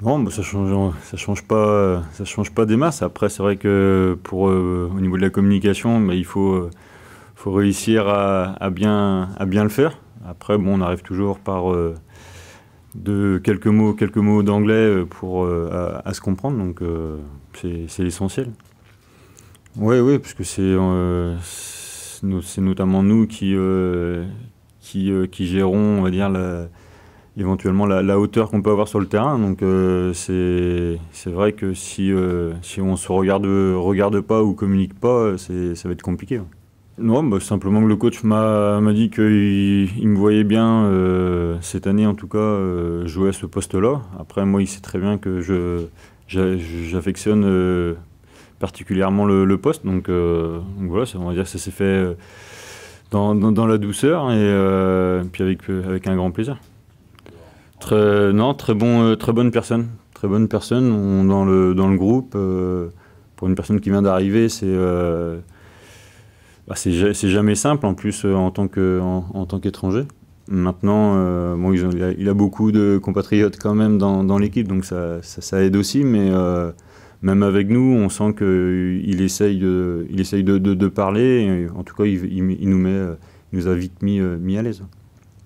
Non, ça change, ça change pas, ça change pas des masses. Après, c'est vrai que pour euh, au niveau de la communication, bah, il faut, euh, réussir à, bien, à bien le faire. Après, on arrive toujours par euh, de quelques mots, quelques mots d'anglais pour à, se comprendre. Donc, c'est essentiel. Oui, oui, parce que c'est notamment nous qui qui, qui gérons, on va dire la éventuellement la, hauteur qu'on peut avoir sur le terrain. Donc euh, c'est c'est vrai que si, euh, si on ne se regarde, regarde pas ou communique pas, euh, ça va être compliqué. Non, bah, simplement que le coach m'a dit qu'il il me voyait bien cette année en tout cas jouer à ce poste-là. Après moi il sait très bien que j'affectionne particulièrement le, poste. Donc, voilà, ça, on va dire ça s'est fait dans, dans, dans, la douceur et puis avec, avec un grand plaisir. Très, euh, non, très, bon, euh, très bonne personne. Très bonne personne dans, le, dans le groupe. Euh, pour une personne qui vient d'arriver, c'est bah, c'est jamais simple en plus en tant que en, tant qu'étranger. Maintenant, il, a, beaucoup de compatriotes quand même dans, l'équipe, donc ça, ça, aide aussi. Mais même avec nous, on sent qu'il essaye de, il essaye de, de, parler. En tout cas, il, nous met, nous a vite mis à l'aise.